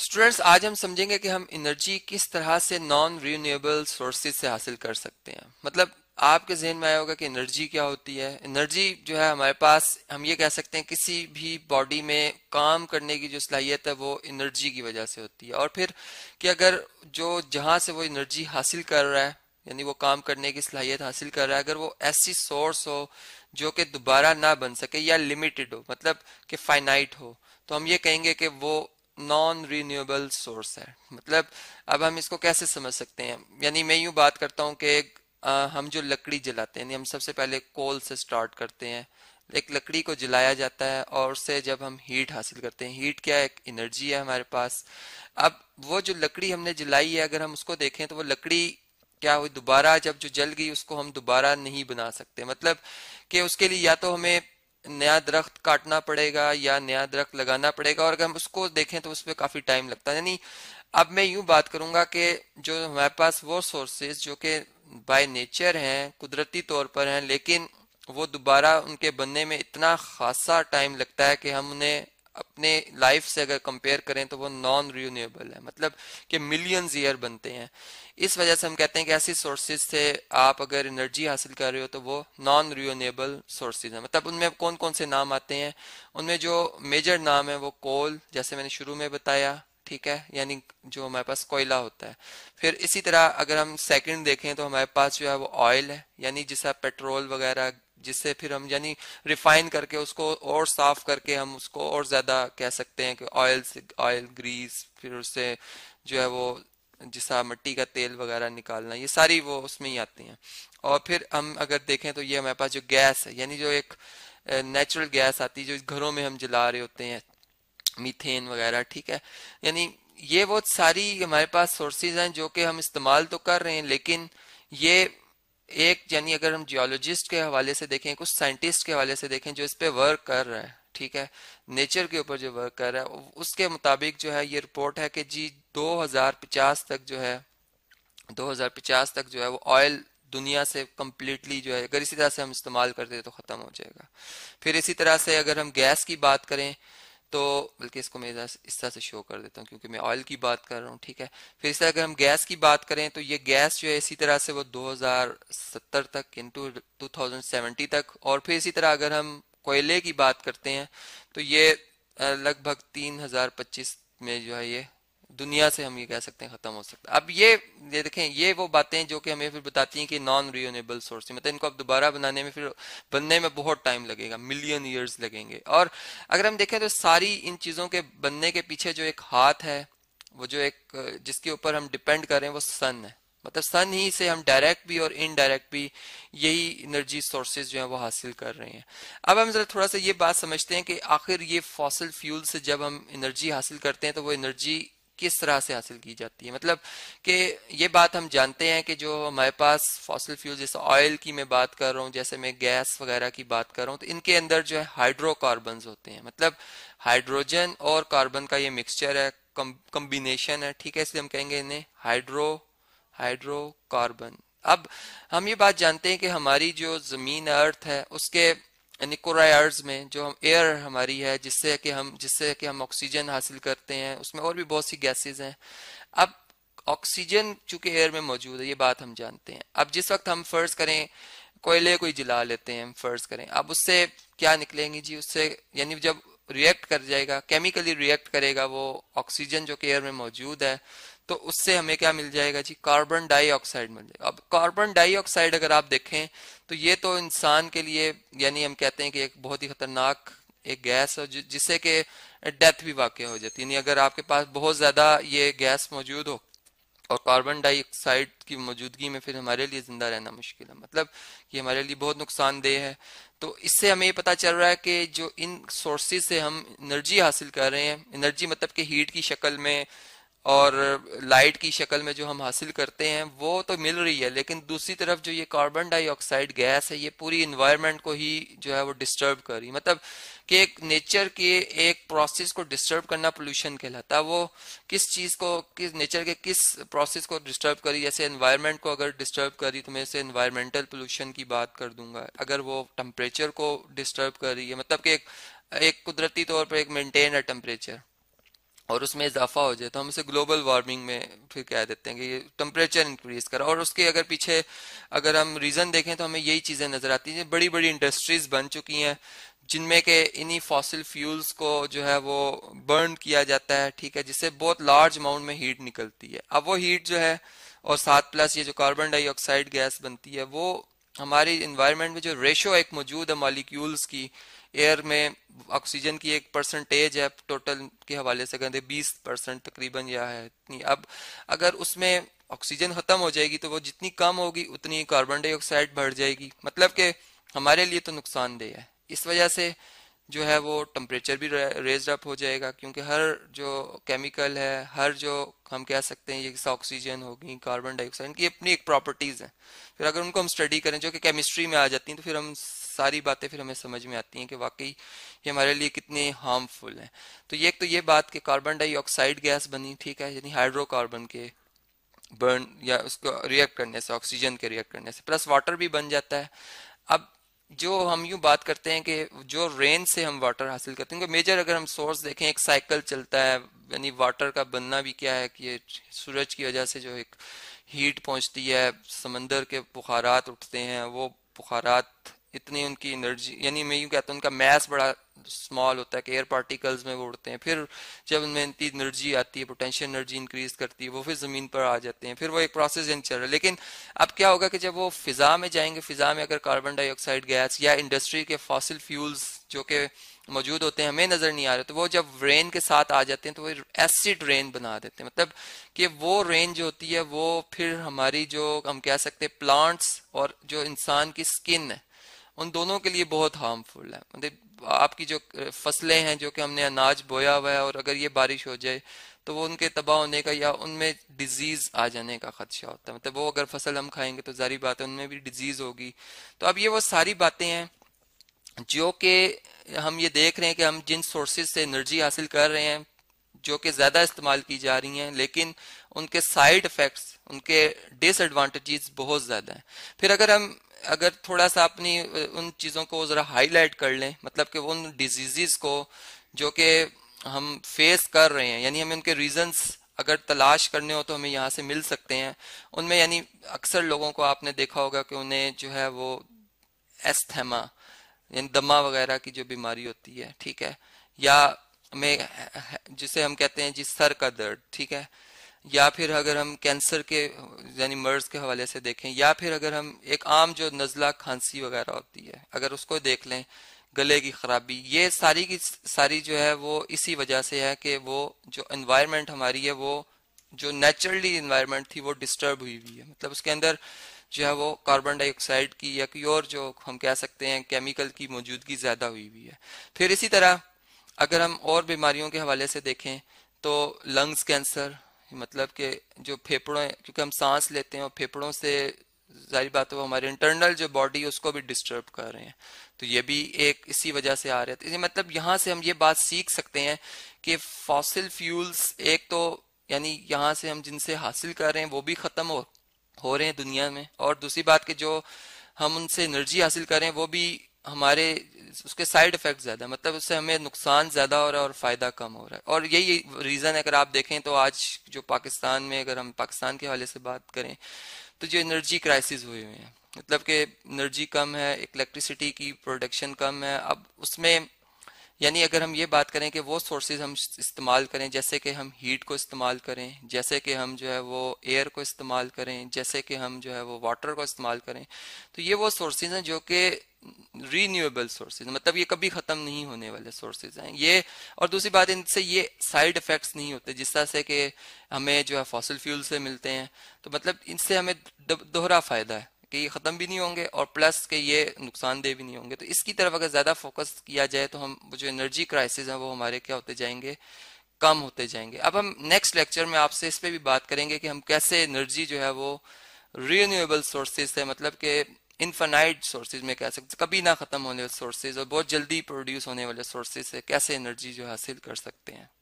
students आज हम समझेंगे कि हम एनर्जी किस तरह से नॉन रिन्यूएबल सोर्सेज से हासिल कर सकते हैं मतलब आपके जहन में आया होगा कि एनर्जी क्या होती है एनर्जी जो है हमारे पास हम ये कह सकते हैं किसी भी बॉडी में काम करने की जो सलाहियत है वो एनर्जी की वजह से होती है और फिर कि अगर जो जहां से वो एनर्जी हासिल कर रहा है यानी वो काम करने की सलाहियत हासिल कर रहा है अगर वो ऐसी सोर्स हो जो कि दोबारा ना बन सके या लिमिटेड हो मतलब कि फाइनाइट हो तो हम ये कहेंगे कि वो नॉन रीन्यूएबल सोर्स है मतलब अब हम इसको कैसे समझ सकते हैं यानी मैं यूं बात करता हूं कि हम जो लकड़ी जलाते हैं हम सबसे पहले कोल से स्टार्ट करते हैं एक लकड़ी को जलाया जाता है और उससे जब हम हीट हासिल करते हैं हीट क्या एक एनर्जी है हमारे पास अब वो जो लकड़ी हमने जलाई है अगर हम उसको देखें तो वो लकड़ी क्या हुई दोबारा जब जो जल गई उसको हम दोबारा नहीं बना सकते मतलब कि उसके लिए या तो हमें नया दरख्त काटना पड़ेगा या नया दरख्त लगाना पड़ेगा और अगर हम उसको देखें तो उसमें काफ़ी टाइम लगता है यानी अब मैं यूं बात करूंगा कि जो हमारे पास वो सोर्सेज जो कि बाय नेचर हैं कुदरती तौर पर हैं लेकिन वो दोबारा उनके बनने में इतना खासा टाइम लगता है कि हम उन्हें अपने लाइफ से अगर कंपेयर करें तो वो नॉन रिन्यूएबल है मतलब कि मिलियंस ईयर बनते हैं इस वजह से हम कहते हैं कि ऐसी सोर्सेज से आप अगर एनर्जी हासिल कर रहे हो तो वो नॉन रिन्यूएबल सोर्सेज हैं मतलब उनमें कौन कौन से नाम आते हैं उनमें जो मेजर नाम है वो कोल जैसे मैंने शुरू में बताया ठीक है यानी जो हमारे पास कोयला होता है फिर इसी तरह अगर हम सेकंड देखें तो हमारे पास जो है वो ऑयल है यानी जैसा पेट्रोल वगैरह जिससे फिर हम यानी रिफाइन करके उसको और साफ करके हम उसको और ज्यादा कह सकते हैं कि ऑयल ऑयल ग्रीस फिर उससे जो है वो जिसा मट्टी का तेल वगैरह निकालना ये सारी वो उसमें ही आती हैं और फिर हम अगर देखें तो ये हमारे पास जो गैस है यानी जो एक नेचुरल गैस आती है जो घरों में हम जला रहे होते हैं मीथेन वगैरह ठीक है यानी ये वो सारी हमारे पास सोर्सेज हैं जो कि हम इस्तेमाल तो कर रहे हैं लेकिन ये एक यानी अगर हम जियोलॉजिस्ट के हवाले से देखें कुछ साइंटिस्ट के हवाले से देखें जो इस पे वर्क कर रहा है ठीक है नेचर के ऊपर जो वर्क कर रहा है उसके मुताबिक जो है ये रिपोर्ट है कि जी 2050 तक जो है 2050 तक जो है वो ऑयल दुनिया से कम्प्लीटली जो है अगर इसी तरह से हम इस्तेमाल करते हैं तो ख़त्म हो जाएगा फिर इसी तरह से अगर हम गैस की बात करें तो बल्कि इसको मैं इस तरह से शो कर देता हूँ क्योंकि मैं ऑयल की बात कर रहा हूँ ठीक है फिर इस तरह अगर हम गैस की बात करें तो ये गैस जो है इसी तरह से वो 2070 तक इंटू 2070 तक और फिर इसी तरह अगर हम कोयले की बात करते हैं तो ये लगभग 3025 में जो है ये दुनिया से हम ये कह सकते हैं खत्म हो सकता है अब ये ये देखें ये वो बातें जो कि हमें फिर बताती हैं कि नॉन रियोनेबल सोर्स मतलब इनको अब दोबारा बनाने में फिर बनने में बहुत टाइम लगेगा मिलियन ईयर्स लगेंगे और अगर हम देखें तो सारी इन चीज़ों के बनने के पीछे जो एक हाथ है वो जो एक जिसके ऊपर हम डिपेंड कर रहे हैं वो सन है मतलब सन ही से हम डायरेक्ट भी और इनडायरेक्ट भी यही एनर्जी सोर्सेज जो है वो हासिल कर रहे हैं अब हम जरा थोड़ा सा ये बात समझते हैं कि आखिर ये फॉसल फ्यूल से जब हम एनर्जी हासिल करते हैं तो वो एनर्जी किस तरह से हासिल की जाती है मतलब कि ये बात हम जानते हैं कि जो हमारे पास फॉसिल फ्यूल जैसे ऑयल की मैं बात कर रहा हूँ जैसे मैं गैस वगैरह की बात कर रहा हूँ तो इनके अंदर जो है हाइड्रोकार्बन होते हैं मतलब हाइड्रोजन और कार्बन का ये मिक्सचर है कम्बिनेशन है ठीक है इसलिए हम कहेंगे इन्हें हाइड्रो हाइड्रोकार्बन अब हम ये बात जानते हैं कि हमारी जो जमीन अर्थ है उसके निकोरायर्स में जो हम एयर हमारी है जिससे कि हम जिससे कि हम ऑक्सीजन हासिल करते हैं उसमें और भी बहुत सी गैसेज हैं अब ऑक्सीजन चूंकि एयर में मौजूद है ये बात हम जानते हैं अब जिस वक्त हम फर्ज करें कोयले को ही जला लेते हैं हम फर्ज करें अब उससे क्या निकलेंगे जी उससे यानी जब रिएक्ट कर जाएगा केमिकली रिएक्ट करेगा वो ऑक्सीजन जो कि एयर में मौजूद है तो उससे हमें क्या मिल जाएगा जी कार्बन डाइऑक्साइड मिल जाएगा अब कार्बन डाइऑक्साइड अगर आप देखें तो ये तो इंसान के लिए यानी हम कहते हैं कि एक बहुत ही खतरनाक एक गैस है जिससे कि डेथ भी वाक़ हो जाती है यानी अगर आपके पास बहुत ज़्यादा ये गैस मौजूद हो और कार्बन डाइऑक्साइड की मौजूदगी में फिर हमारे लिए ज़िंदा रहना मुश्किल है मतलब ये हमारे लिए बहुत नुकसानदेह है तो इससे हमें ये पता चल रहा है कि जो इन सोर्सेज से हम एनर्जी हासिल कर रहे हैं एनर्जी मतलब कि हीट की शक्ल में और लाइट की शक्ल में जो हम हासिल करते हैं वो तो मिल रही है लेकिन दूसरी तरफ जो ये कार्बन डाइऑक्साइड गैस है ये पूरी इन्वायरमेंट को ही जो है वो डिस्टर्ब कर रही मतलब कि एक नेचर के एक प्रोसेस को डिस्टर्ब करना पोल्यूशन कहलाता है वो किस चीज़ को किस नेचर के किस प्रोसेस को डिस्टर्ब करी जैसे इन्वायरमेंट को अगर डिस्टर्ब करी तो मैं इसे इन्वायरमेंटल पोल्यूशन की बात कर दूंगा अगर वो टम्परेचर को डिस्टर्ब कर रही है मतलब कि एक, एक कुदरती तौर पर एक मेनटेन है टेम्परेचर और उसमें इजाफा हो जाए तो हम इसे ग्लोबल वार्मिंग में फिर कह देते हैं कि ये टम्परेचर इंक्रीज करा और उसके अगर पीछे अगर हम रीज़न देखें तो हमें यही चीज़ें नज़र आती हैं बड़ी बड़ी इंडस्ट्रीज़ बन चुकी हैं जिनमें के इन्हीं फॉसिल फ्यूल्स को जो है वो बर्न किया जाता है ठीक है जिससे बहुत लार्ज अमाउंट में हीट निकलती है अब वो हीट जो है और सात प्लस ये जो कार्बन डाइऑक्साइड गैस बनती है वो हमारी इन्वायरमेंट में जो रेशो एक मौजूद है मॉलिक्यूल्स की एयर में ऑक्सीजन की एक परसेंटेज है टोटल के हवाले से कहते तो बीस परसेंट तकरीबन यह है इतनी अब अगर उसमें ऑक्सीजन ख़त्म हो जाएगी तो वो जितनी कम होगी उतनी कार्बन डाइऑक्साइड बढ़ जाएगी मतलब कि हमारे लिए तो नुकसानदेह है इस वजह से जो है वो टम्परेचर भी रेज अप हो जाएगा क्योंकि हर जो केमिकल है हर जो हम कह सकते हैं ये ऑक्सीजन होगी कार्बन डाइऑक्साइड की अपनी एक प्रॉपर्टीज़ है फिर अगर उनको हम स्टडी करें जो कि केमिस्ट्री में आ जाती हैं तो फिर हम सारी बातें फिर हमें समझ में आती हैं कि वाकई ये हमारे लिए कितने हार्मफुल हैं तो ये एक तो ये बात कि कार्बन डाइऑक्साइड गैस बनी ठीक है यानी हाइड्रोकार्बन के बर्न या उसको रिएक्ट करने से ऑक्सीजन के रिएक्ट करने से प्लस वाटर भी बन जाता है अब जो हम यूँ बात करते हैं कि जो रेन से हम वाटर हासिल करते हैं मेजर अगर हम सोर्स देखें एक साइकिल चलता है यानी वाटर का बनना भी क्या है कि सूरज की वजह से जो एक हीट पहुंचती है समंदर के बुखारात उठते हैं वो बुखारात इतनी उनकी एनर्जी यानी मैं यूँ कहता हूँ उनका मैस बड़ा स्मॉल होता है कि एयर पार्टिकल्स में वो उड़ते हैं फिर जब उनमें इतनी एनर्जी आती है पोटेंशियल एनर्जी इंक्रीज करती है वो फिर ज़मीन पर आ जाते हैं फिर वो एक प्रोसेस यानी चल रहा है लेकिन अब क्या होगा कि जब वो फिज़ा में जाएंगे फिज़ा में अगर कार्बन डाइऑक्साइड गैस या इंडस्ट्री के फॉसिल फ्यूल्स जो कि मौजूद होते हैं हमें नज़र नहीं आ रहे तो वो जब रेन के साथ आ जाते हैं तो वो एसिड रेन बना देते हैं मतलब कि वो रेन जो होती है वो फिर हमारी जो हम कह सकते हैं प्लांट्स और जो इंसान की स्किन है उन दोनों के लिए बहुत हार्मफुल है मतलब आपकी जो फसलें हैं जो कि हमने अनाज बोया हुआ है और अगर ये बारिश हो जाए तो वो उनके तबाह होने का या उनमें डिजीज आ जाने का खदशा होता है मतलब वो अगर फसल हम खाएंगे तो जारी बात है उनमें भी डिजीज होगी तो अब ये वो सारी बातें हैं जो कि हम ये देख रहे हैं कि हम जिन सोर्सेज से एनर्जी हासिल कर रहे हैं जो कि ज्यादा इस्तेमाल की जा रही हैं लेकिन उनके साइड इफेक्ट्स उनके डिसएडवांटेजेस बहुत ज्यादा हैं फिर अगर हम अगर थोड़ा सा अपनी उन चीज़ों को ज़रा हाईलाइट कर लें मतलब कि उन डिजीज़ को जो कि हम फेस कर रहे हैं यानी हमें उनके रीजंस अगर तलाश करने हो तो हमें यहाँ से मिल सकते हैं उनमें यानी अक्सर लोगों को आपने देखा होगा कि उन्हें जो है वो एस्थेमा यानी दमा वगैरह की जो बीमारी होती है ठीक है या में जिसे हम कहते हैं जी सर का दर्द ठीक है या फिर अगर हम कैंसर के यानी मर्ज के हवाले से देखें या फिर अगर हम एक आम जो नज़ला खांसी वगैरह होती है अगर उसको देख लें गले की खराबी ये सारी की सारी जो है वो इसी वजह से है कि वो जो इन्वायरमेंट हमारी है वो जो नेचुरली इन्वायरमेंट थी वो डिस्टर्ब हुई हुई है मतलब उसके अंदर जो है वो कार्बन डाइऑक्साइड की या कोई और जो हम कह सकते हैं केमिकल की मौजूदगी ज़्यादा हुई हुई है फिर इसी तरह अगर हम और बीमारियों के हवाले से देखें तो लंग्स कैंसर मतलब कि जो फेफड़ों क्योंकि हम सांस लेते हैं और फेफड़ों से जाहिर बात है वो हमारे इंटरनल जो बॉडी है उसको भी डिस्टर्ब कर रहे हैं तो ये भी एक इसी वजह से आ रहा है मतलब यहाँ से हम ये बात सीख सकते हैं कि फॉसिल फ्यूल्स एक तो यानी यहाँ से हम जिनसे हासिल कर रहे हैं वो भी ख़त्म हो हो रहे हैं दुनिया में और दूसरी बात कि जो हम उनसे एनर्जी हासिल कर रहे हैं वो भी हमारे उसके साइड इफेक्ट ज्यादा मतलब उससे हमें नुकसान ज्यादा हो रहा है और फायदा कम हो रहा है और यही रीजन है अगर आप देखें तो आज जो पाकिस्तान में अगर हम पाकिस्तान के हवाले से बात करें तो जो एनर्जी क्राइसिस हुए हुए हैं मतलब कि एनर्जी कम है इलेक्ट्रिसिटी की प्रोडक्शन कम है अब उसमें यानी अगर हम ये बात करें कि वो सोर्सेज हम इस्तेमाल करें जैसे कि हम हीट को इस्तेमाल करें जैसे कि हम जो है वो एयर को इस्तेमाल करें जैसे कि हम जो है वो वाटर को इस्तेमाल करें तो ये वो सोर्सेज हैं जो कि रीन्यूएबल सोर्सेज मतलब ये कभी खत्म नहीं होने वाले सोर्सेज हैं ये और दूसरी बात इनसे ये साइड इफेक्ट्स नहीं होते जिस तरह से कि हमें जो है फॉसिल फ्यूल से मिलते हैं तो मतलब इनसे हमें दोहरा फायदा है कि ये ख़त्म भी नहीं होंगे और प्लस के ये नुकसानदेह भी नहीं होंगे तो इसकी तरफ अगर ज़्यादा फोकस किया जाए तो हम जो एनर्जी क्राइसिस है वो हमारे क्या होते जाएंगे कम होते जाएंगे अब हम नेक्स्ट लेक्चर में आपसे इस पर भी बात करेंगे कि हम कैसे एनर्जी जो है वो रीन्यूएबल सोर्सेज से मतलब कि इनफाइनाइट सोर्सेज में कह सकते कभी ना ख़त्म होने वाले सोर्सेज और बहुत जल्दी प्रोड्यूस होने वाले सोर्सेज से कैसे एनर्जी जो हासिल कर सकते हैं